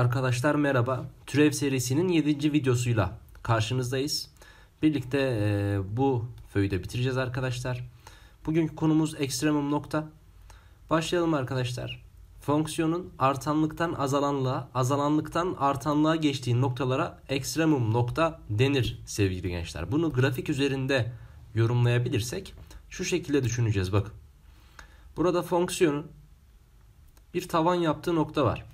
Arkadaşlar merhaba. Türev serisinin 7. videosuyla karşınızdayız. Birlikte e, bu föyde bitireceğiz arkadaşlar. Bugünkü konumuz ekstremum nokta. Başlayalım arkadaşlar. Fonksiyonun artanlıktan azalanlığa, azalanlıktan artanlığa geçtiği noktalara ekstremum nokta denir sevgili gençler. Bunu grafik üzerinde yorumlayabilirsek şu şekilde düşüneceğiz bakın. Burada fonksiyonun bir tavan yaptığı nokta var.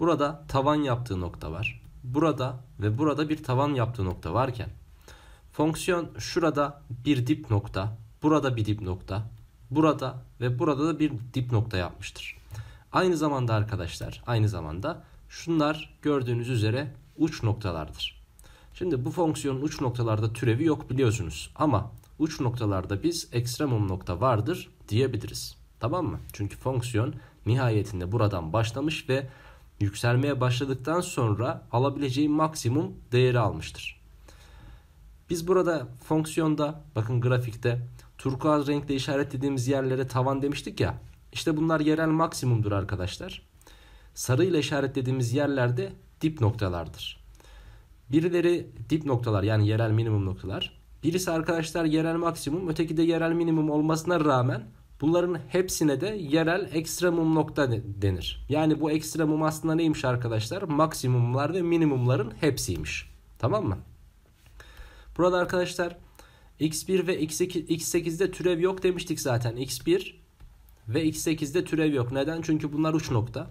Burada tavan yaptığı nokta var. Burada ve burada bir tavan yaptığı nokta varken fonksiyon şurada bir dip nokta, burada bir dip nokta, burada ve burada da bir dip nokta yapmıştır. Aynı zamanda arkadaşlar, aynı zamanda şunlar gördüğünüz üzere uç noktalardır. Şimdi bu fonksiyonun uç noktalarda türevi yok biliyorsunuz ama uç noktalarda biz ekstremum nokta vardır diyebiliriz. Tamam mı? Çünkü fonksiyon nihayetinde buradan başlamış ve yükselmeye başladıktan sonra alabileceği maksimum değeri almıştır. Biz burada fonksiyonda bakın grafikte turkuaz renkle işaretlediğimiz yerlere tavan demiştik ya. İşte bunlar yerel maksimumdur arkadaşlar. Sarı ile işaretlediğimiz yerlerde dip noktalardır. Birileri dip noktalar yani yerel minimum noktalar. Birisi arkadaşlar yerel maksimum öteki de yerel minimum olmasına rağmen Bunların hepsine de yerel ekstremum nokta denir. Yani bu ekstremum aslında neymiş arkadaşlar? Maksimumlar ve minimumların hepsiymiş. Tamam mı? Burada arkadaşlar x1 ve x2, x8'de türev yok demiştik zaten. x1 ve x8'de türev yok. Neden? Çünkü bunlar uç nokta.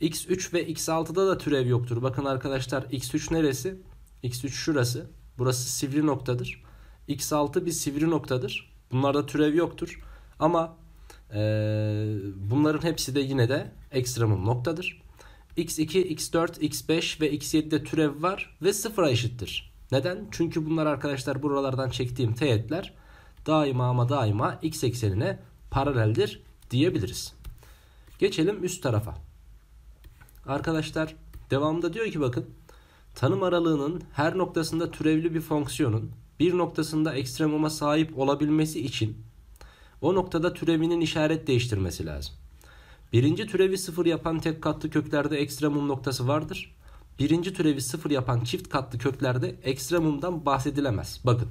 x3 ve x6'da da türev yoktur. Bakın arkadaşlar x3 neresi? x3 şurası. Burası sivri noktadır. x6 bir sivri noktadır. Bunlarda türev yoktur. Ama e, bunların hepsi de yine de ekstremum noktadır. x2, x4, x5 ve x7'de türev var ve sıfıra eşittir. Neden? Çünkü bunlar arkadaşlar buralardan çektiğim teğetler daima ama daima x eksenine paraleldir diyebiliriz. Geçelim üst tarafa. Arkadaşlar devamında diyor ki bakın tanım aralığının her noktasında türevli bir fonksiyonun bir noktasında ekstremuma sahip olabilmesi için o noktada türevinin işaret değiştirmesi lazım. Birinci türevi sıfır yapan tek katlı köklerde ekstremum noktası vardır. Birinci türevi sıfır yapan çift katlı köklerde ekstremumdan bahsedilemez. Bakın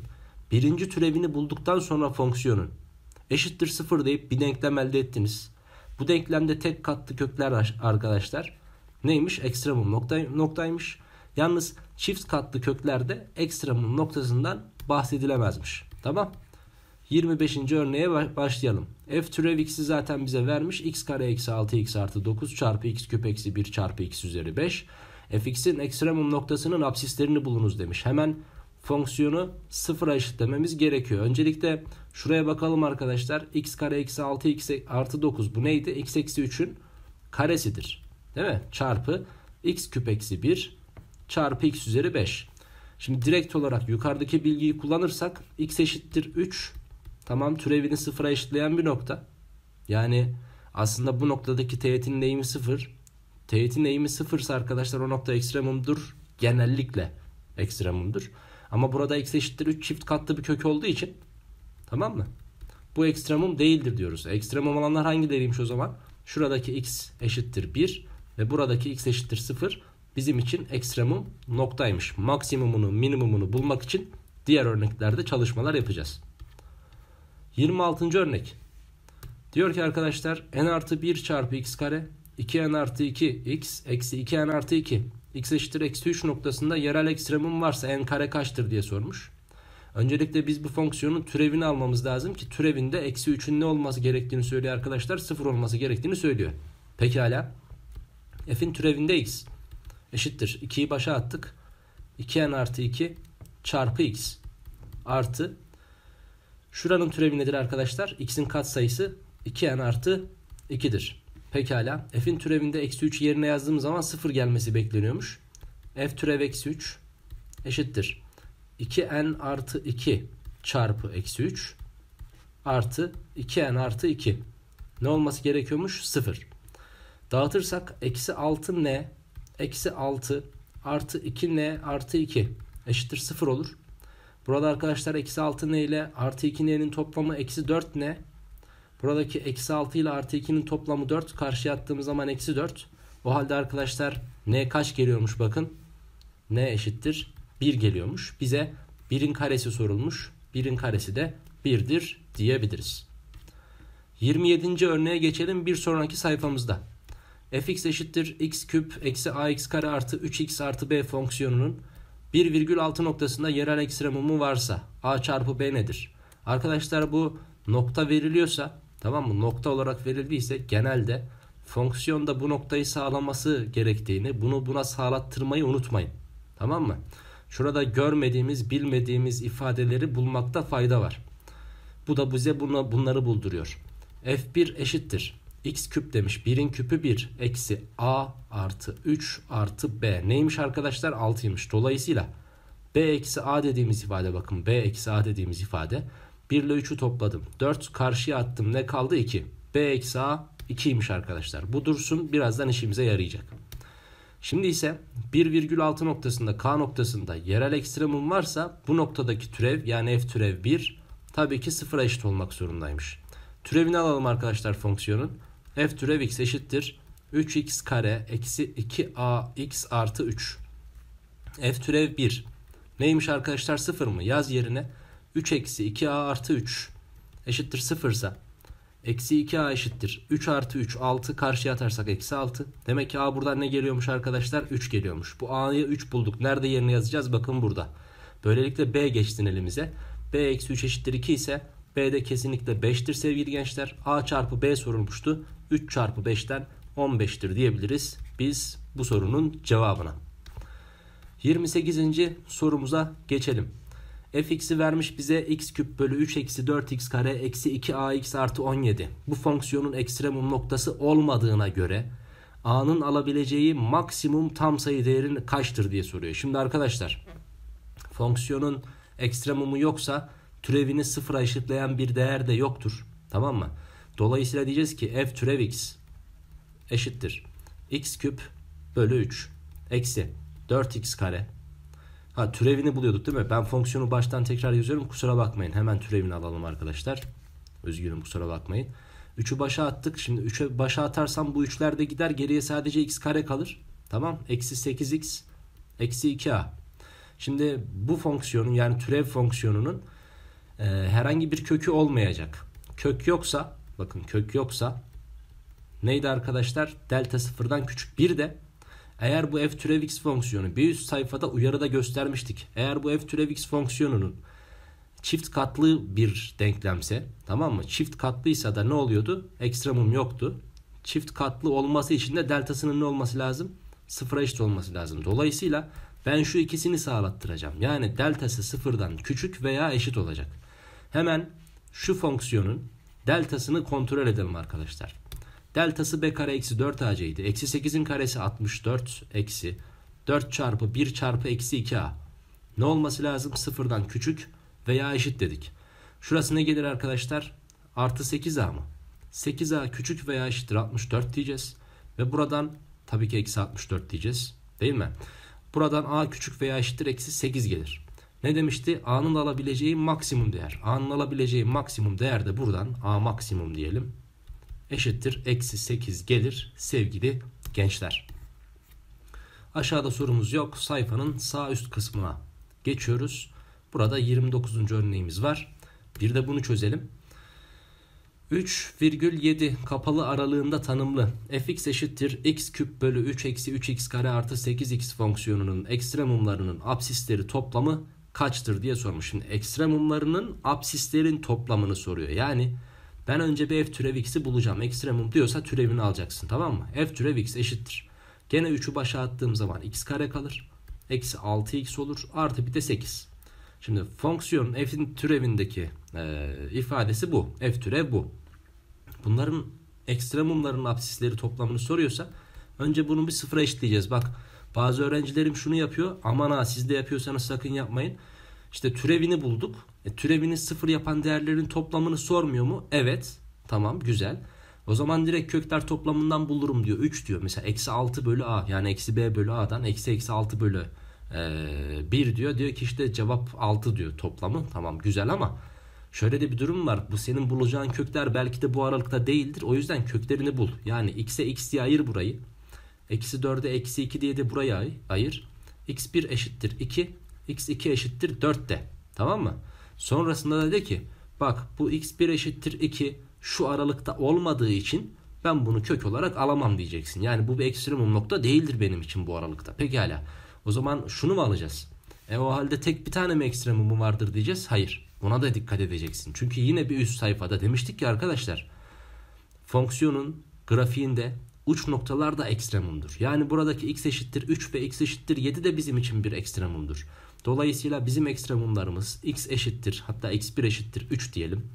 birinci türevini bulduktan sonra fonksiyonun eşittir sıfır deyip bir denklem elde ettiniz. Bu denklemde tek katlı kökler arkadaşlar neymiş? Ekstremum noktay noktaymış. Yalnız çift katlı köklerde ekstremum noktasından bahsedilemezmiş. Tamam. 25. örneğe başlayalım. F türev x'i zaten bize vermiş. x kare eksi 6x artı 9 çarpı x küp eksi 1 çarpı x üzeri 5. fx'in ekstremum noktasının absislerini bulunuz demiş. Hemen fonksiyonu sıfıra eşitlememiz gerekiyor. Öncelikle şuraya bakalım arkadaşlar. x kare eksi 6x artı 9 bu neydi? x eksi 3'ün karesidir. Değil mi? Çarpı x küp eksi 1 çarpı x üzeri 5. Şimdi direkt olarak yukarıdaki bilgiyi kullanırsak x eşittir 3 Tamam türevini sıfıra eşitleyen bir nokta. Yani aslında bu noktadaki teğetin eğimi sıfır. Teğetin eğimi sıfırsa arkadaşlar o nokta ekstremumdur. Genellikle ekstremumdur. Ama burada x eşittir 3 çift katlı bir kök olduğu için tamam mı? Bu ekstremum değildir diyoruz. Ekstremum olanlar hangileriymiş o zaman? Şuradaki x eşittir 1 ve buradaki x eşittir 0 bizim için ekstremum noktaymış. Maksimumunu minimumunu bulmak için diğer örneklerde çalışmalar yapacağız. 26. örnek. Diyor ki arkadaşlar n artı 1 çarpı x kare 2n artı 2 x eksi 2n artı 2 x eşittir eksi 3 noktasında yerel ekstremum varsa n kare kaçtır diye sormuş. Öncelikle biz bu fonksiyonun türevini almamız lazım ki türevinde eksi 3'ün ne olması gerektiğini söylüyor arkadaşlar. 0 olması gerektiğini söylüyor. Pekala. F'in türevinde x eşittir. 2'yi başa attık. 2n artı 2 çarpı x artı Şuranın türevi nedir arkadaşlar? X'in katsayısı 2n artı 2'dir. Pekala. F'in türevinde eksi 3 yerine yazdığım zaman 0 gelmesi bekleniyormuş. F türev eksi 3 eşittir. 2n artı 2 çarpı eksi 3 artı 2n artı 2. Ne olması gerekiyormuş? 0. Dağıtırsak eksi 6n eksi 6 artı 2n artı 2 eşittir 0 olur. Burada arkadaşlar eksi 6 ne ile artı 2 ne'nin toplamı eksi 4 ne? Buradaki eksi 6 ile artı 2'nin toplamı 4. Karşıya attığımız zaman eksi 4. O halde arkadaşlar n kaç geliyormuş bakın. n eşittir 1 geliyormuş. Bize 1'in karesi sorulmuş. 1'in karesi de 1'dir diyebiliriz. 27. örneğe geçelim bir sonraki sayfamızda. fx eşittir x küp eksi ax kare artı 3x artı b fonksiyonunun 1,6 noktasında yerel ekstremumu varsa A çarpı B nedir? Arkadaşlar bu nokta veriliyorsa tamam mı? Nokta olarak verildiyse genelde fonksiyonda bu noktayı sağlaması gerektiğini bunu buna sağlattırmayı unutmayın. Tamam mı? Şurada görmediğimiz bilmediğimiz ifadeleri bulmakta fayda var. Bu da bize bunları bulduruyor. F1 eşittir x küp demiş. 1'in küpü 1 eksi a artı 3 artı b. Neymiş arkadaşlar? 6'ymış. Dolayısıyla b eksi a dediğimiz ifade bakın. b eksi a dediğimiz ifade. 1 ile 3'ü topladım. 4 karşıya attım. Ne kaldı? 2. b eksi a 2'ymiş arkadaşlar. Bu dursun birazdan işimize yarayacak. Şimdi ise 1,6 noktasında k noktasında yerel ekstremum varsa bu noktadaki türev yani f türev 1 tabii ki sıfıra eşit olmak zorundaymış. Türevini alalım arkadaşlar fonksiyonun f türev x eşittir 3x kare eksi 2ax artı 3. f türev 1. Neymiş arkadaşlar 0 mı? Yaz yerine 3 eksi 2a artı 3 eşittir 0 ise eksi 2a eşittir. 3 artı 3 6 karşıya atarsak eksi 6. Demek ki a buradan ne geliyormuş arkadaşlar? 3 geliyormuş. Bu a'yı 3 bulduk. Nerede yerine yazacağız? Bakın burada. Böylelikle b geçsin elimize. b eksi 3 eşittir 2 ise B'de kesinlikle 5'tir sevgili gençler. A çarpı B sorulmuştu. 3 çarpı 5'ten 15'tir diyebiliriz biz bu sorunun cevabına. 28. sorumuza geçelim. fx'i vermiş bize x küp bölü 3 eksi 4x kare eksi 2ax artı 17. Bu fonksiyonun ekstremum noktası olmadığına göre a'nın alabileceği maksimum tam sayı değerin kaçtır diye soruyor. Şimdi arkadaşlar fonksiyonun ekstremumu yoksa türevini sıfıra eşitleyen bir değer de yoktur. Tamam mı? Dolayısıyla diyeceğiz ki f türev x eşittir. x küp bölü 3 eksi 4x kare. Ha türevini buluyorduk değil mi? Ben fonksiyonu baştan tekrar yazıyorum. Kusura bakmayın. Hemen türevini alalım arkadaşlar. Üzgünüm kusura bakmayın. 3'ü başa attık. Şimdi 3'ü başa atarsam bu 3'ler de gider. Geriye sadece x kare kalır. Tamam. Eksi 8x. Eksi 2a. Şimdi bu fonksiyonun yani türev fonksiyonunun e, herhangi bir kökü olmayacak. Kök yoksa bakın kök yoksa neydi arkadaşlar? Delta sıfırdan küçük bir de eğer bu f türev x fonksiyonu bir üst sayfada uyarıda göstermiştik. Eğer bu f türev x fonksiyonunun çift katlı bir denklemse tamam mı? Çift katlıysa da ne oluyordu? Ekstremum yoktu. Çift katlı olması için de deltasının ne olması lazım? Sıfıra eşit olması lazım. Dolayısıyla ben şu ikisini sağlattıracağım. Yani deltası sıfırdan küçük veya eşit olacak. Hemen şu fonksiyonun deltasını kontrol edelim arkadaşlar. Deltası b kare eksi 4 ac idi. Eksi 8'in karesi 64 eksi 4 çarpı 1 çarpı eksi 2a. Ne olması lazım? Sıfırdan küçük veya eşit dedik. Şurası ne gelir arkadaşlar? Artı 8a mı? 8a küçük veya eşittir 64 diyeceğiz. Ve buradan tabii ki eksi 64 diyeceğiz. Değil mi? Buradan a küçük veya eşittir eksi 8 gelir. Ne demişti? A'nın alabileceği maksimum değer. A'nın alabileceği maksimum değer de buradan A maksimum diyelim. Eşittir. Eksi 8 gelir sevgili gençler. Aşağıda sorumuz yok. Sayfanın sağ üst kısmına geçiyoruz. Burada 29. örneğimiz var. Bir de bunu çözelim. 3,7 kapalı aralığında tanımlı fx eşittir x küp bölü 3 eksi 3x kare artı 8x fonksiyonunun ekstremumlarının absisleri toplamı kaçtır diye sormuş. Şimdi ekstremumlarının absislerin toplamını soruyor. Yani ben önce bir f türev x'i bulacağım. Ekstremum diyorsa türevini alacaksın tamam mı? f türev x eşittir. Gene 3'ü başa attığım zaman x kare kalır. Eksi 6x olur. Artı bir de 8. Şimdi fonksiyonun f'in türevindeki e, ifadesi bu. f türev bu. Bunların ekstremumların absisleri toplamını soruyorsa önce bunu bir sıfıra eşitleyeceğiz. Bak bazı öğrencilerim şunu yapıyor. Aman ha siz de yapıyorsanız sakın yapmayın. İşte türevini bulduk. E, türevini sıfır yapan değerlerin toplamını sormuyor mu? Evet. Tamam güzel. O zaman direkt kökler toplamından bulurum diyor. 3 diyor. Mesela eksi 6 bölü a yani eksi b bölü a'dan eksi eksi 6 bölü 1 e, diyor. Diyor ki işte cevap 6 diyor toplamı. Tamam güzel ama şöyle de bir durum var. Bu senin bulacağın kökler belki de bu aralıkta değildir. O yüzden köklerini bul. Yani x'e x diye ayır burayı. Eksi 4'e eksi 2 diye de buraya ayır. X1 eşittir 2. X2 eşittir 4 de. Tamam mı? Sonrasında da de ki bak bu X1 eşittir 2 şu aralıkta olmadığı için ben bunu kök olarak alamam diyeceksin. Yani bu bir ekstremum nokta değildir benim için bu aralıkta. Pekala. O zaman şunu mu alacağız? E o halde tek bir tane mi ekstremum vardır diyeceğiz? Hayır. Buna da dikkat edeceksin. Çünkü yine bir üst sayfada demiştik ki arkadaşlar fonksiyonun grafiğinde uç noktalar da ekstremumdur. Yani buradaki x eşittir 3 ve x eşittir 7 de bizim için bir ekstremumdur. Dolayısıyla bizim ekstremumlarımız x eşittir hatta x1 eşittir 3 diyelim.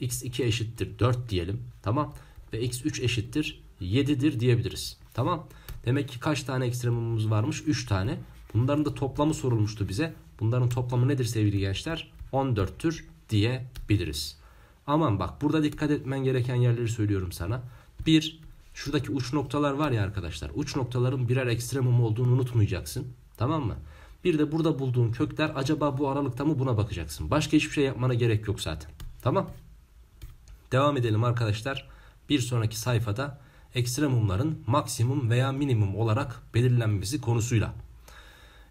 x2 eşittir 4 diyelim. Tamam. Ve x3 eşittir 7'dir diyebiliriz. Tamam. Demek ki kaç tane ekstremumumuz varmış? 3 tane. Bunların da toplamı sorulmuştu bize. Bunların toplamı nedir sevgili gençler? 14'tür diyebiliriz. Aman bak burada dikkat etmen gereken yerleri söylüyorum sana. 1 Şuradaki uç noktalar var ya arkadaşlar. Uç noktaların birer ekstremum olduğunu unutmayacaksın. Tamam mı? Bir de burada bulduğun kökler acaba bu aralıkta mı buna bakacaksın. Başka hiçbir şey yapmana gerek yok zaten. Tamam. Devam edelim arkadaşlar. Bir sonraki sayfada ekstremumların maksimum veya minimum olarak belirlenmesi konusuyla.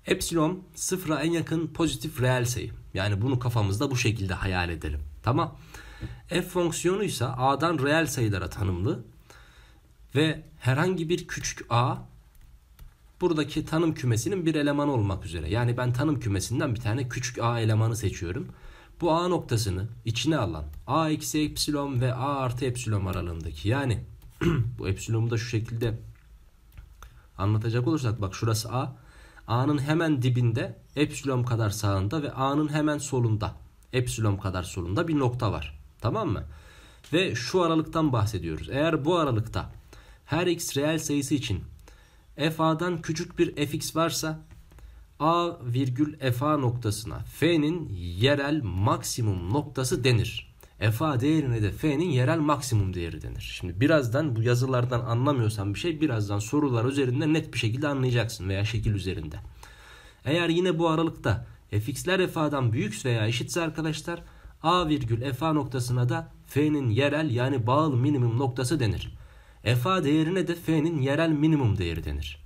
Epsilon sıfıra en yakın pozitif reel sayı. Yani bunu kafamızda bu şekilde hayal edelim. Tamam. F fonksiyonu ise A'dan reel sayılara tanımlı ve herhangi bir küçük a buradaki tanım kümesinin bir elemanı olmak üzere. Yani ben tanım kümesinden bir tane küçük a elemanı seçiyorum. Bu a noktasını içine alan a eksi epsilon ve a artı epsilon aralığındaki yani bu epsilonu da şu şekilde anlatacak olursak bak şurası a. A'nın hemen dibinde epsilon kadar sağında ve A'nın hemen solunda epsilon kadar solunda bir nokta var. Tamam mı? Ve şu aralıktan bahsediyoruz. Eğer bu aralıkta her x reel sayısı için f fa'dan küçük bir f x varsa a virgül f a noktasına f'nin yerel maksimum noktası denir. f a değerine de f'nin yerel maksimum değeri denir. Şimdi birazdan bu yazılardan anlamıyorsan bir şey birazdan sorular üzerinde net bir şekilde anlayacaksın veya şekil üzerinde. Eğer yine bu aralıkta fx'ler fa'dan büyük veya eşitse arkadaşlar a virgül fa noktasına da f'nin yerel yani bağlı minimum noktası denir. FA değerine de F'nin yerel minimum değeri denir.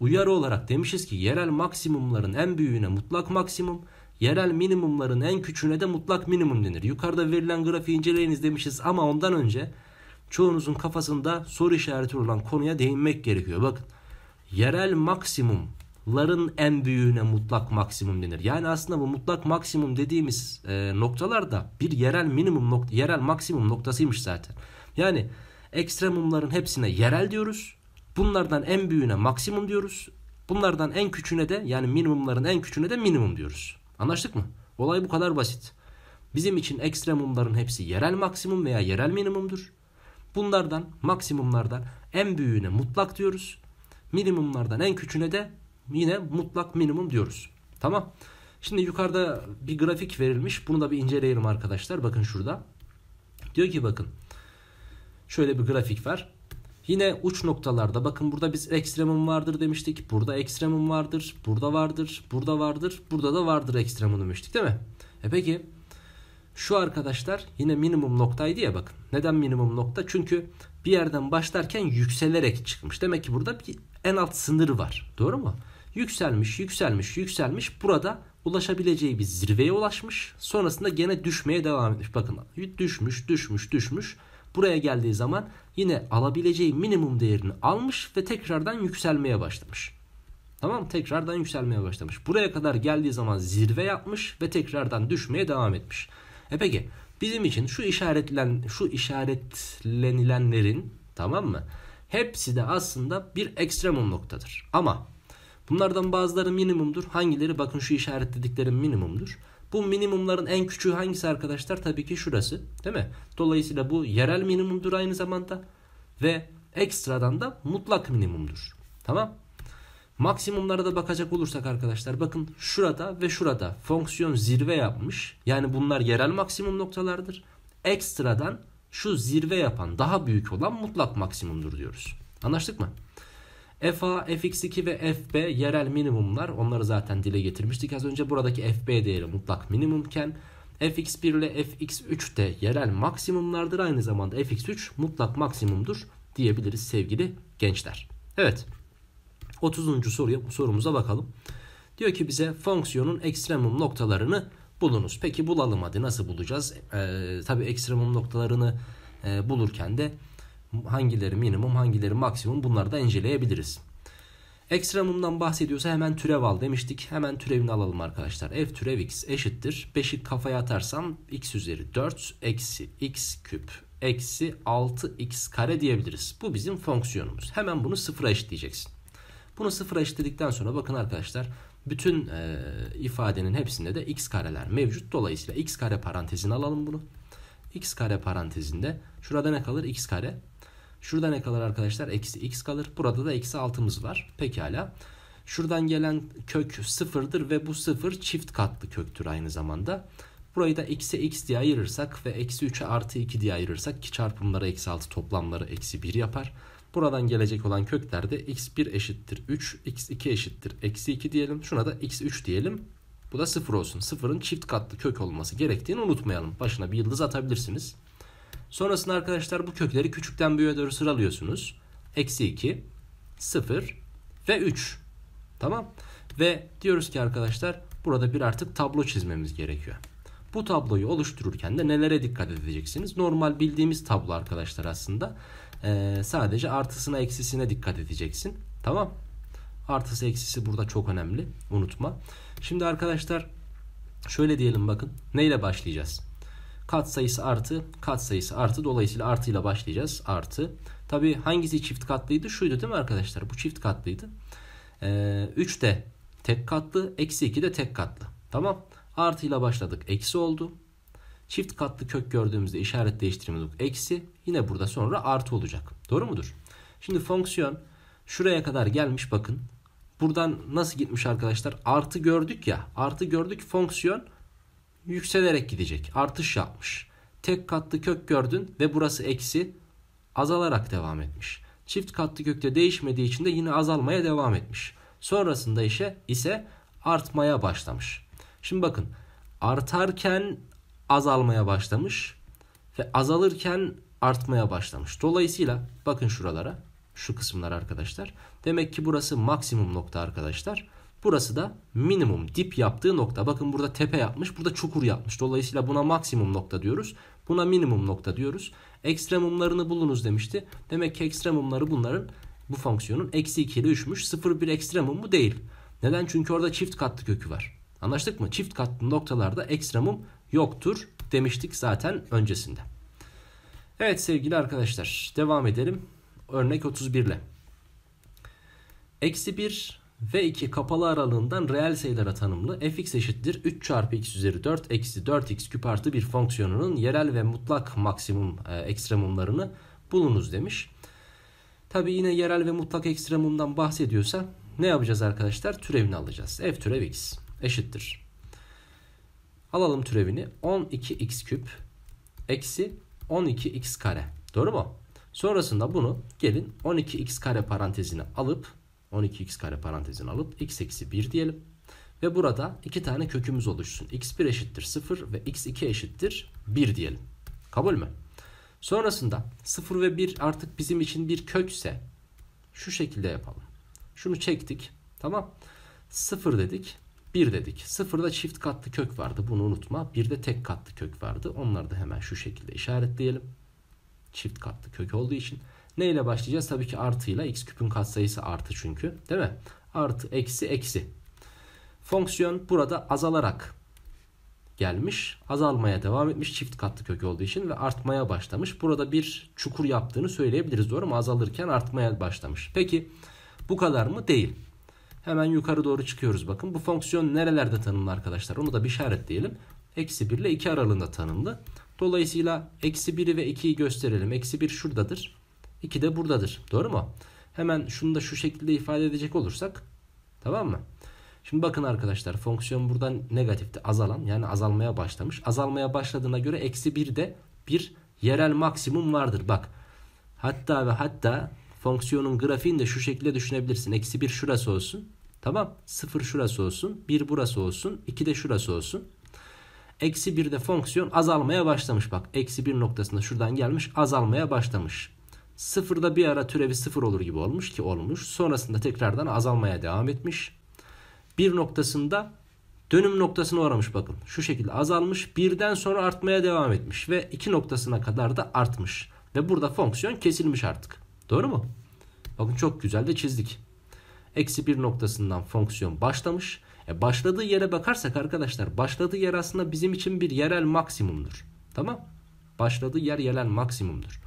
Uyarı olarak demişiz ki yerel maksimumların en büyüğüne mutlak maksimum, yerel minimumların en küçüğüne de mutlak minimum denir. Yukarıda verilen grafiği inceleyiniz demişiz ama ondan önce çoğunuzun kafasında soru işareti olan konuya değinmek gerekiyor. Bakın yerel maksimumların en büyüğüne mutlak maksimum denir. Yani aslında bu mutlak maksimum dediğimiz e, noktalar da bir yerel minimum nok yerel maksimum noktasıymış zaten. Yani ekstremumların hepsine yerel diyoruz. Bunlardan en büyüğüne maksimum diyoruz. Bunlardan en küçüğüne de yani minimumların en küçüğüne de minimum diyoruz. Anlaştık mı? Olay bu kadar basit. Bizim için ekstremumların hepsi yerel maksimum veya yerel minimumdur. Bunlardan maksimumlardan en büyüğüne mutlak diyoruz. Minimumlardan en küçüğüne de yine mutlak minimum diyoruz. Tamam. Şimdi yukarıda bir grafik verilmiş. Bunu da bir inceleyelim arkadaşlar. Bakın şurada. Diyor ki bakın Şöyle bir grafik var. Yine uç noktalarda bakın burada biz ekstremum vardır demiştik. Burada ekstremum vardır. Burada vardır. Burada vardır. Burada da vardır ekstremum demiştik değil mi? E peki şu arkadaşlar yine minimum noktaydı ya bakın. Neden minimum nokta? Çünkü bir yerden başlarken yükselerek çıkmış. Demek ki burada bir en alt sınır var. Doğru mu? Yükselmiş, yükselmiş, yükselmiş. Burada ulaşabileceği bir zirveye ulaşmış. Sonrasında gene düşmeye devam etmiş. Bakın düşmüş, düşmüş, düşmüş buraya geldiği zaman yine alabileceği minimum değerini almış ve tekrardan yükselmeye başlamış. Tamam tekrardan yükselmeye başlamış. Buraya kadar geldiği zaman zirve yapmış ve tekrardan düşmeye devam etmiş. E peki bizim için şu işaretlen şu işaretlenilenlerin tamam mı? Hepsi de aslında bir ekstremum noktadır. Ama bunlardan bazıları minimumdur. Hangileri bakın şu işaretlediklerim minimumdur. Bu minimumların en küçüğü hangisi arkadaşlar? Tabii ki şurası değil mi? Dolayısıyla bu yerel minimumdur aynı zamanda ve ekstradan da mutlak minimumdur. Tamam. Maksimumlara da bakacak olursak arkadaşlar bakın şurada ve şurada fonksiyon zirve yapmış. Yani bunlar yerel maksimum noktalardır. Ekstradan şu zirve yapan daha büyük olan mutlak maksimumdur diyoruz. Anlaştık mı? FA, FX2 ve FB yerel minimumlar. Onları zaten dile getirmiştik az önce. Buradaki FB değeri mutlak minimumken FX1 ile FX3 de yerel maksimumlardır. Aynı zamanda FX3 mutlak maksimumdur diyebiliriz sevgili gençler. Evet 30. soruya, sorumuza bakalım. Diyor ki bize fonksiyonun ekstremum noktalarını bulunuz. Peki bulalım hadi nasıl bulacağız? Ee, tabii ekstremum noktalarını e, bulurken de hangileri minimum hangileri maksimum bunları da inceleyebiliriz. Ekstremumdan bahsediyorsa hemen türev al demiştik. Hemen türevini alalım arkadaşlar. F türev x eşittir. 5'i kafaya atarsam x üzeri 4 eksi x küp eksi 6x kare diyebiliriz. Bu bizim fonksiyonumuz. Hemen bunu sıfıra eşitleyeceksin. Bunu sıfıra eşitledikten sonra bakın arkadaşlar bütün e, ifadenin hepsinde de x kareler mevcut. Dolayısıyla x kare parantezini alalım bunu. x kare parantezinde şurada ne kalır? x kare Şurada ne kalır arkadaşlar? Eksi x kalır. Burada da eksi 6'mız var. Pekala. Şuradan gelen kök sıfırdır ve bu sıfır çift katlı köktür aynı zamanda. Burayı da eksi x diye ayırırsak ve eksi 3'e artı 2 diye ayırırsak ki çarpımları eksi 6 toplamları eksi 1 yapar. Buradan gelecek olan kökler de x1 eşittir 3, x2 eşittir eksi 2 diyelim. Şuna da x3 diyelim. Bu da sıfır olsun. Sıfırın çift katlı kök olması gerektiğini unutmayalım. Başına bir yıldız atabilirsiniz. Sonrasında arkadaşlar bu kökleri küçükten büyüğe doğru sıralıyorsunuz. Eksi 2, 0 ve 3. Tamam. Ve diyoruz ki arkadaşlar burada bir artık tablo çizmemiz gerekiyor. Bu tabloyu oluştururken de nelere dikkat edeceksiniz? Normal bildiğimiz tablo arkadaşlar aslında. Ee, sadece artısına eksisine dikkat edeceksin. Tamam. Artısı eksisi burada çok önemli. Unutma. Şimdi arkadaşlar şöyle diyelim bakın. Neyle başlayacağız? kat sayısı artı kat sayısı artı dolayısıyla artıyla başlayacağız. Artı. Tabi hangisi çift katlıydı? Şuydu değil mi arkadaşlar? Bu çift katlıydı. 3 ee, de tek katlı, eksi 2 de tek katlı. Tamam. Artıyla başladık. Eksi oldu. Çift katlı kök gördüğümüzde işaret değiştirmedik. Eksi. Yine burada sonra artı olacak. Doğru mudur? Şimdi fonksiyon şuraya kadar gelmiş bakın. Buradan nasıl gitmiş arkadaşlar? Artı gördük ya. Artı gördük fonksiyon yükselerek gidecek. Artış yapmış. Tek katlı kök gördün ve burası eksi azalarak devam etmiş. Çift katlı kökte değişmediği için de yine azalmaya devam etmiş. Sonrasında işe ise artmaya başlamış. Şimdi bakın artarken azalmaya başlamış ve azalırken artmaya başlamış. Dolayısıyla bakın şuralara şu kısımlar arkadaşlar. Demek ki burası maksimum nokta arkadaşlar. Burası da minimum dip yaptığı nokta. Bakın burada tepe yapmış, burada çukur yapmış. Dolayısıyla buna maksimum nokta diyoruz. Buna minimum nokta diyoruz. Ekstremumlarını bulunuz demişti. Demek ki ekstremumları bunların bu fonksiyonun eksi 2 ile 3'müş. 0 bir ekstremum mu? Değil. Neden? Çünkü orada çift katlı kökü var. Anlaştık mı? Çift katlı noktalarda ekstremum yoktur demiştik zaten öncesinde. Evet sevgili arkadaşlar devam edelim. Örnek 31 ile. Eksi 1 V2 kapalı aralığından reel sayılara tanımlı fx eşittir 3 çarpı x üzeri 4 eksi 4x küp artı bir fonksiyonunun yerel ve mutlak maksimum e, ekstremumlarını bulunuz demiş. Tabi yine yerel ve mutlak ekstremumdan bahsediyorsa ne yapacağız arkadaşlar? Türevini alacağız. F türev x eşittir. Alalım türevini 12x küp eksi 12x kare. Doğru mu? Sonrasında bunu gelin 12x kare parantezine alıp 12x kare parantezin alıp x eksi 1 diyelim. Ve burada iki tane kökümüz oluşsun. x1 eşittir 0 ve x2 eşittir 1 diyelim. Kabul mü? Sonrasında 0 ve 1 artık bizim için bir kökse şu şekilde yapalım. Şunu çektik. Tamam. 0 dedik. 1 dedik. 0'da çift katlı kök vardı. Bunu unutma. 1'de tek katlı kök vardı. Onları da hemen şu şekilde işaretleyelim. Çift katlı kök olduğu için. Ne ile başlayacağız? Tabii ki artıyla. X küpün katsayısı artı çünkü. Değil mi? Artı, eksi, eksi. Fonksiyon burada azalarak gelmiş. Azalmaya devam etmiş çift katlı kök olduğu için ve artmaya başlamış. Burada bir çukur yaptığını söyleyebiliriz doğru mu? Azalırken artmaya başlamış. Peki bu kadar mı? Değil. Hemen yukarı doğru çıkıyoruz bakın. Bu fonksiyon nerelerde tanımlı arkadaşlar? Onu da bir işaretleyelim. Eksi 1 ile 2 aralığında tanımlı. Dolayısıyla eksi 1'i ve 2'yi gösterelim. Eksi 1 şuradadır. 2 de buradadır. Doğru mu? Hemen şunu da şu şekilde ifade edecek olursak tamam mı? Şimdi bakın arkadaşlar fonksiyon buradan negatifti azalan yani azalmaya başlamış. Azalmaya başladığına göre eksi 1 de bir yerel maksimum vardır. Bak hatta ve hatta fonksiyonun grafiğini de şu şekilde düşünebilirsin. Eksi 1 şurası olsun. Tamam 0 şurası olsun 1 burası olsun 2 de şurası olsun. Eksi 1'de fonksiyon azalmaya başlamış. Bak eksi 1 noktasında şuradan gelmiş azalmaya başlamış. Sıfırda bir ara türevi sıfır olur gibi olmuş ki olmuş. Sonrasında tekrardan azalmaya devam etmiş. Bir noktasında dönüm noktasına uğramış bakın. Şu şekilde azalmış. Birden sonra artmaya devam etmiş. Ve iki noktasına kadar da artmış. Ve burada fonksiyon kesilmiş artık. Doğru mu? Bakın çok güzel de çizdik. Eksi bir noktasından fonksiyon başlamış. E başladığı yere bakarsak arkadaşlar başladığı yer aslında bizim için bir yerel maksimumdur. Tamam. Başladığı yer yerel maksimumdur.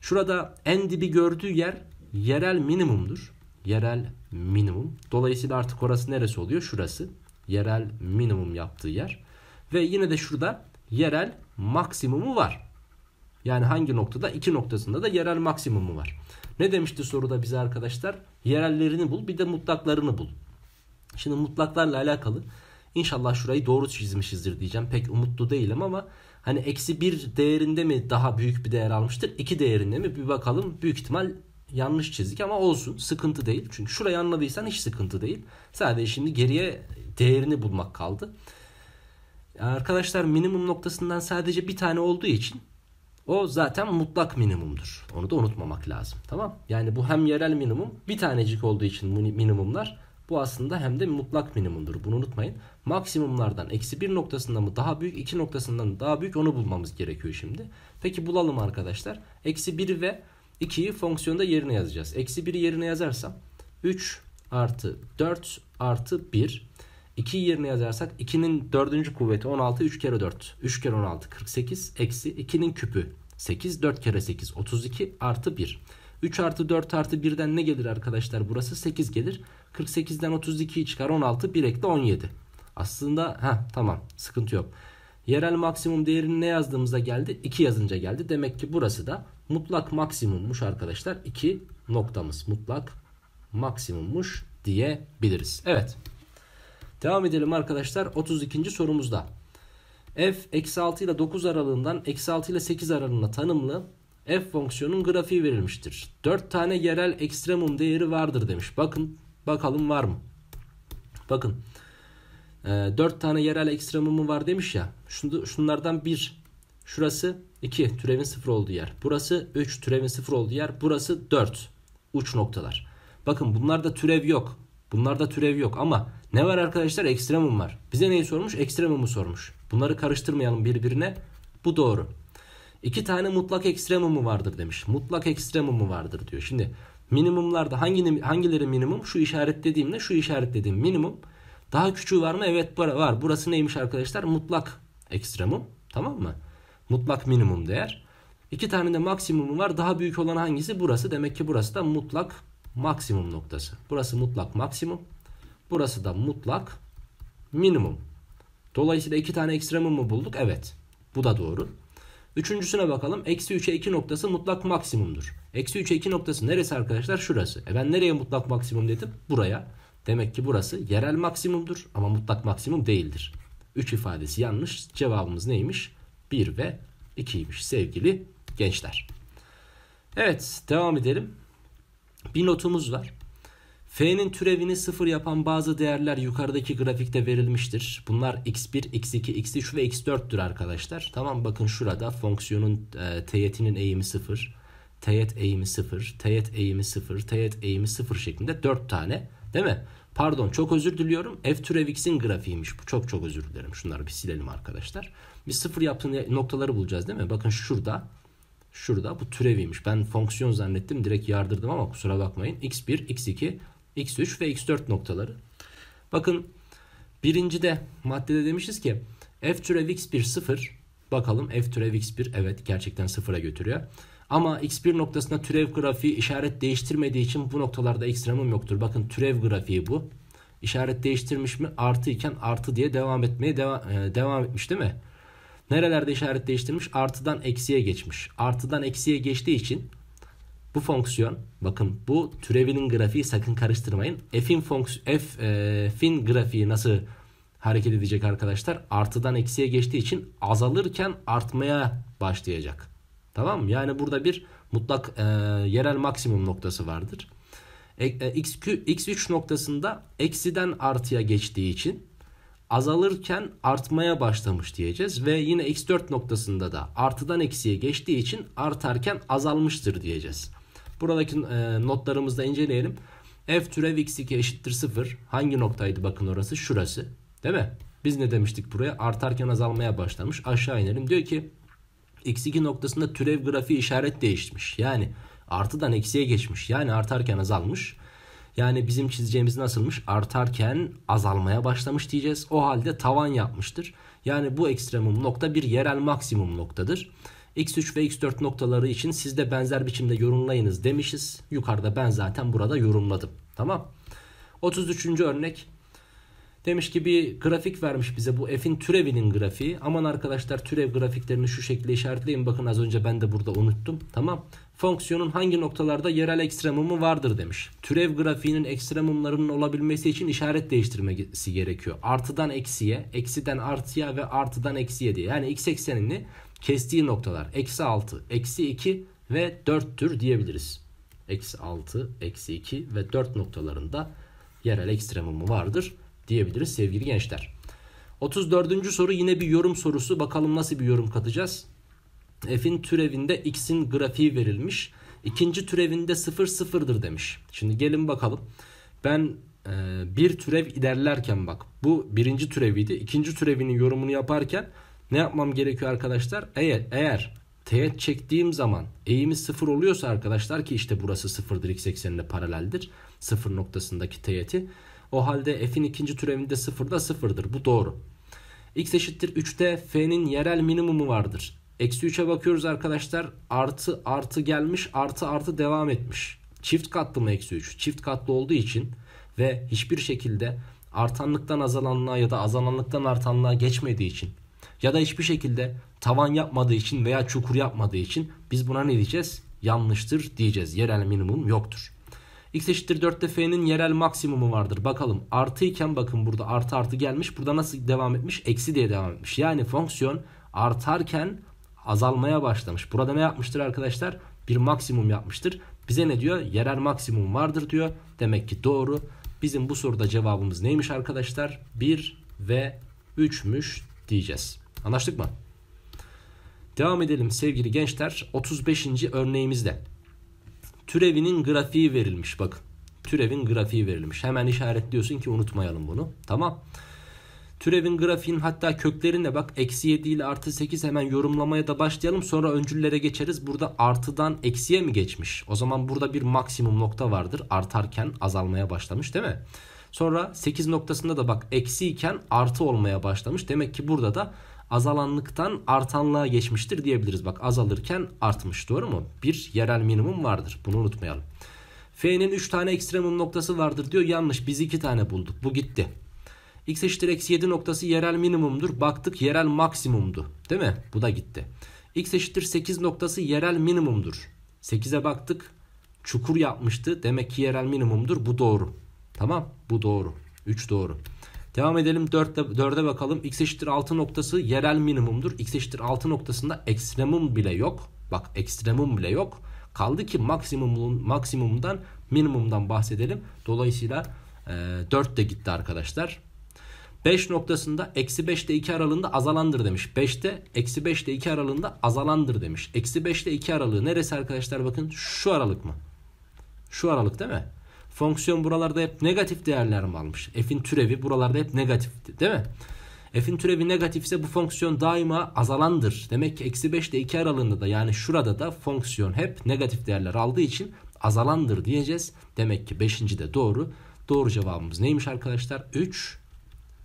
Şurada en dibi gördüğü yer yerel minimumdur. Yerel minimum. Dolayısıyla artık orası neresi oluyor? Şurası. Yerel minimum yaptığı yer. Ve yine de şurada yerel maksimumu var. Yani hangi noktada? İki noktasında da yerel maksimumu var. Ne demişti soruda bize arkadaşlar? Yerellerini bul bir de mutlaklarını bul. Şimdi mutlaklarla alakalı İnşallah şurayı doğru çizmişizdir diyeceğim. Pek umutlu değilim ama hani eksi bir değerinde mi daha büyük bir değer almıştır? İki değerinde mi? Bir bakalım. Büyük ihtimal yanlış çizdik ama olsun. Sıkıntı değil. Çünkü şurayı anladıysan hiç sıkıntı değil. Sadece şimdi geriye değerini bulmak kaldı. Arkadaşlar minimum noktasından sadece bir tane olduğu için o zaten mutlak minimumdur. Onu da unutmamak lazım. Tamam? Yani bu hem yerel minimum bir tanecik olduğu için minimumlar bu aslında hem de mutlak minimumdur. Bunu unutmayın. Maksimumlardan eksi 1 noktasından mı daha büyük 2 noktasından daha büyük onu bulmamız gerekiyor şimdi. Peki bulalım arkadaşlar. Eksi 1 ve 2'yi fonksiyonda yerine yazacağız. Eksi 1'i yerine yazarsam 3 artı 4 artı 1. 2'yi yerine yazarsak 2'nin 4. kuvveti 16 3 kere 4. 3 kere 16 48 eksi 2'nin küpü 8 4 kere 8 32 artı 1. 3 artı 4 artı 1'den ne gelir arkadaşlar? Burası 8 gelir. 48'den 32'yi çıkar 16 1 ekle 17. Aslında ha tamam sıkıntı yok. Yerel maksimum değerini ne yazdığımızda geldi? 2 yazınca geldi. Demek ki burası da mutlak maksimummuş arkadaşlar. 2 noktamız mutlak maksimummuş diyebiliriz. Evet. Devam edelim arkadaşlar 32. sorumuzda. F eksi 6 ile 9 aralığından eksi 6 ile 8 aralığına tanımlı f fonksiyonun grafiği verilmiştir. 4 tane yerel ekstremum değeri vardır demiş. Bakın Bakalım var mı? Bakın. 4 e, tane yerel ekstremumu var demiş ya. Şunlardan 1. Şurası 2 türevin 0 olduğu yer. Burası 3 türevin 0 olduğu yer. Burası 4 uç noktalar. Bakın bunlarda türev yok. Bunlarda türev yok ama ne var arkadaşlar? Ekstremum var. Bize neyi sormuş? Ekstremumu sormuş. Bunları karıştırmayalım birbirine. Bu doğru. İki tane mutlak ekstremumu vardır demiş. Mutlak ekstremumu vardır diyor. Şimdi Minimumlarda hangi, hangileri minimum? Şu işaret işaretlediğimle şu işaret işaretlediğim minimum. Daha küçüğü var mı? Evet var. Burası neymiş arkadaşlar? Mutlak ekstremum. Tamam mı? Mutlak minimum değer. İki tane de maksimumu var. Daha büyük olan hangisi? Burası. Demek ki burası da mutlak maksimum noktası. Burası mutlak maksimum. Burası da mutlak minimum. Dolayısıyla iki tane ekstremumu bulduk. Evet. Bu da doğru. Üçüncüsüne bakalım. Eksi 3'e 2 noktası mutlak maksimumdur. Eksi 3'e 2 noktası neresi arkadaşlar? Şurası. E ben nereye mutlak maksimum dedim? Buraya. Demek ki burası yerel maksimumdur ama mutlak maksimum değildir. 3 ifadesi yanlış. Cevabımız neymiş? 1 ve 2'ymiş sevgili gençler. Evet devam edelim. Bir notumuz var. F'nin türevini sıfır yapan bazı değerler yukarıdaki grafikte verilmiştir. Bunlar x1, x2, x3 ve x4'tür arkadaşlar. Tamam bakın şurada fonksiyonun e, teğetinin eğimi sıfır, teğet eğimi sıfır, teğet eğimi sıfır, teğet eğimi sıfır şeklinde 4 tane değil mi? Pardon çok özür diliyorum. F türev x'in grafiğiymiş bu. Çok çok özür dilerim. Şunları bir silelim arkadaşlar. Biz sıfır yaptığın noktaları bulacağız değil mi? Bakın şurada şurada bu türeviymiş. Ben fonksiyon zannettim direkt yardırdım ama kusura bakmayın. x1, x2 x3 ve x4 noktaları. Bakın birinci birincide maddede demişiz ki f türev x1 0 bakalım f türev x1 evet gerçekten sıfıra götürüyor. Ama x1 noktasında türev grafiği işaret değiştirmediği için bu noktalarda ekstremum yoktur. Bakın türev grafiği bu. İşaret değiştirmiş mi? Artı iken artı diye devam etmeye deva, e, devam etmiş değil mi? Nerelerde işaret değiştirmiş? Artıdan eksiye geçmiş. Artıdan eksiye geçtiği için bu fonksiyon bakın bu türevinin grafiği sakın karıştırmayın. F'in fonks f e, fin grafiği nasıl hareket edecek arkadaşlar? Artıdan eksiye geçtiği için azalırken artmaya başlayacak. Tamam mı? Yani burada bir mutlak e, yerel maksimum noktası vardır. X2, e, e, X3 noktasında eksiden artıya geçtiği için azalırken artmaya başlamış diyeceğiz. Ve yine X4 noktasında da artıdan eksiye geçtiği için artarken azalmıştır diyeceğiz. Buradaki e, notlarımızda inceleyelim. F türev x2 eşittir 0. Hangi noktaydı bakın orası? Şurası. Değil mi? Biz ne demiştik buraya? Artarken azalmaya başlamış. Aşağı inelim. Diyor ki x2 noktasında türev grafiği işaret değişmiş. Yani artıdan eksiye geçmiş. Yani artarken azalmış. Yani bizim çizeceğimiz nasılmış? Artarken azalmaya başlamış diyeceğiz. O halde tavan yapmıştır. Yani bu ekstremum nokta bir yerel maksimum noktadır x3 ve x4 noktaları için siz de benzer biçimde yorumlayınız demişiz. Yukarıda ben zaten burada yorumladım. Tamam. 33. örnek. Demiş ki bir grafik vermiş bize bu f'in türevinin grafiği. Aman arkadaşlar türev grafiklerini şu şekilde işaretleyin. Bakın az önce ben de burada unuttum. Tamam. Fonksiyonun hangi noktalarda yerel ekstremumu vardır demiş. Türev grafiğinin ekstremumlarının olabilmesi için işaret değiştirmesi gerekiyor. Artıdan eksiye, eksiden artıya ve artıdan eksiye diye. Yani x eksenini Kestiği noktalar eksi 6, eksi 2 ve 4'tür diyebiliriz. Eksi 6, eksi 2 ve 4 noktalarında yerel ekstremumu vardır diyebiliriz sevgili gençler. 34. soru yine bir yorum sorusu. Bakalım nasıl bir yorum katacağız? F'in türevinde x'in grafiği verilmiş. İkinci türevinde 0 sıfırdır demiş. Şimdi gelin bakalım. Ben e, bir türev ilerlerken bak bu birinci türeviydi. İkinci türevinin yorumunu yaparken ne yapmam gerekiyor arkadaşlar? Eğer eğer teğet çektiğim zaman eğimi sıfır oluyorsa arkadaşlar ki işte burası sıfırdır x eksenine paraleldir. Sıfır noktasındaki teğeti. O halde f'in ikinci türevinde sıfırda sıfırdır. Bu doğru. x eşittir 3'te f'nin yerel minimumu vardır. Eksi 3'e bakıyoruz arkadaşlar. Artı artı gelmiş artı artı devam etmiş. Çift katlı mı eksi 3? Çift katlı olduğu için ve hiçbir şekilde artanlıktan azalanlığa ya da azalanlıktan artanlığa geçmediği için ya da hiçbir şekilde tavan yapmadığı için veya çukur yapmadığı için biz buna ne diyeceğiz? Yanlıştır diyeceğiz. Yerel minimum yoktur. X eşittir 4'te F'nin yerel maksimumu vardır. Bakalım artı iken bakın burada artı artı gelmiş. Burada nasıl devam etmiş? Eksi diye devam etmiş. Yani fonksiyon artarken azalmaya başlamış. Burada ne yapmıştır arkadaşlar? Bir maksimum yapmıştır. Bize ne diyor? Yerel maksimum vardır diyor. Demek ki doğru. Bizim bu soruda cevabımız neymiş arkadaşlar? 1 ve 3'müş diyeceğiz. Anlaştık mı? Devam edelim sevgili gençler. 35. örneğimizde. Türevinin grafiği verilmiş. Bakın. Türevin grafiği verilmiş. Hemen işaretliyorsun ki unutmayalım bunu. Tamam. Türevin grafiğin hatta köklerinde bak eksi 7 ile artı 8 hemen yorumlamaya da başlayalım. Sonra öncüllere geçeriz. Burada artıdan eksiye mi geçmiş? O zaman burada bir maksimum nokta vardır. Artarken azalmaya başlamış değil mi? Sonra 8 noktasında da bak eksi iken artı olmaya başlamış. Demek ki burada da azalanlıktan artanlığa geçmiştir diyebiliriz. Bak azalırken artmış doğru mu? Bir yerel minimum vardır. Bunu unutmayalım. F'nin 3 tane ekstremum noktası vardır diyor. Yanlış biz 2 tane bulduk. Bu gitti. X eşittir eksi 7 noktası yerel minimumdur. Baktık yerel maksimumdu. Değil mi? Bu da gitti. X eşittir 8 noktası yerel minimumdur. 8'e baktık. Çukur yapmıştı. Demek ki yerel minimumdur. Bu doğru. Tamam. Bu doğru. 3 doğru. Devam edelim 4'e 4'e bakalım. X eşittir 6 noktası yerel minimumdur. X eşittir 6 noktasında ekstremum bile yok. Bak ekstremum bile yok. Kaldı ki maksimumun maksimumdan minimumdan bahsedelim. Dolayısıyla e, 4 de gitti arkadaşlar. 5 noktasında eksi 5 ile 2 aralığında azalandır demiş. 5'te eksi 5 ile 2 aralığında azalandır demiş. Eksi 5 ile 2 aralığı neresi arkadaşlar bakın şu aralık mı? Şu aralık değil mi? Fonksiyon buralarda hep negatif değerler mi almış? F'in türevi buralarda hep negatifti değil mi? F'in türevi negatifse bu fonksiyon daima azalandır. Demek ki eksi 5 ile 2 aralığında da yani şurada da fonksiyon hep negatif değerler aldığı için azalandır diyeceğiz. Demek ki 5. de doğru. Doğru cevabımız neymiş arkadaşlar? 3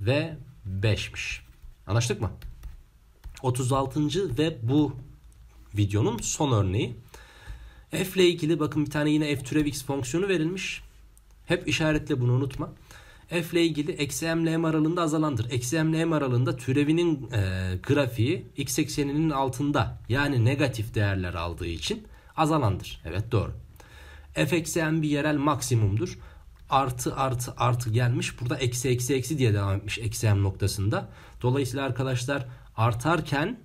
ve 5'miş. Anlaştık mı? 36. ve bu videonun son örneği. F ile ilgili bakın bir tane yine f türev x fonksiyonu verilmiş. Hep işaretle bunu unutma. F ile ilgili eksi m ile m aralığında azalandır. Eksi m ile m aralığında türevinin e, grafiği x ekseninin altında yani negatif değerler aldığı için azalandır. Evet doğru. F eksi m bir yerel maksimumdur. Artı artı artı gelmiş. Burada eksi eksi eksi diye devam etmiş eksi m noktasında. Dolayısıyla arkadaşlar artarken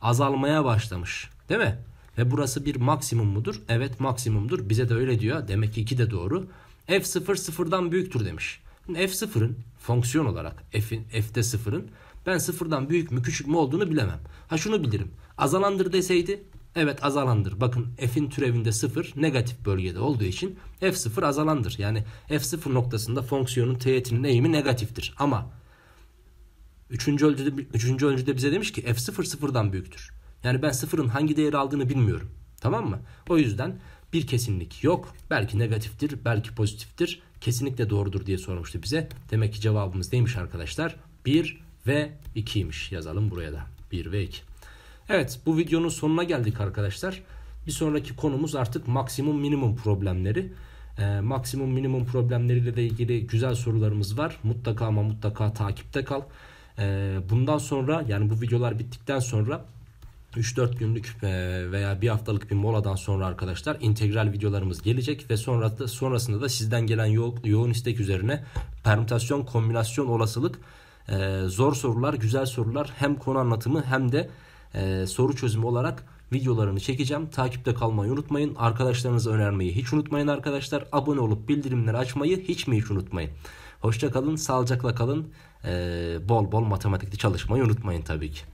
azalmaya başlamış. Değil mi? Ve burası bir maksimum mudur? Evet maksimumdur. Bize de öyle diyor. Demek ki 2 de doğru f0 sıfırdan büyüktür demiş. f0'ın fonksiyon olarak f'in f'te sıfırın ben sıfırdan büyük mü küçük mü olduğunu bilemem. Ha şunu bilirim. Azalandır deseydi evet azalandır. Bakın f'in türevinde sıfır negatif bölgede olduğu için f0 azalandır. Yani f0 noktasında fonksiyonun teğetinin eğimi negatiftir. Ama üçüncü ölçüde, üçüncü ölçüde bize demiş ki f0 sıfırdan büyüktür. Yani ben sıfırın hangi değeri aldığını bilmiyorum. Tamam mı? O yüzden bir kesinlik yok. Belki negatiftir, belki pozitiftir. Kesinlikle doğrudur diye sormuştu bize. Demek ki cevabımız neymiş arkadaşlar? 1 ve 2'ymiş. Yazalım buraya da. 1 ve 2. Evet bu videonun sonuna geldik arkadaşlar. Bir sonraki konumuz artık maksimum minimum problemleri. E, maksimum minimum problemleriyle de ilgili güzel sorularımız var. Mutlaka ama mutlaka takipte kal. E, bundan sonra yani bu videolar bittikten sonra 3-4 günlük e, veya bir haftalık bir moladan sonra arkadaşlar integral videolarımız gelecek ve sonra da, sonrasında da sizden gelen yo yoğun istek üzerine permütasyon, kombinasyon olasılık, e, zor sorular, güzel sorular hem konu anlatımı hem de e, soru çözümü olarak videolarını çekeceğim. Takipte kalmayı unutmayın. Arkadaşlarınıza önermeyi hiç unutmayın arkadaşlar. Abone olup bildirimleri açmayı hiç mi hiç unutmayın. Hoşça kalın, sağlıcakla kalın. E, bol bol matematikte çalışmayı unutmayın tabii ki.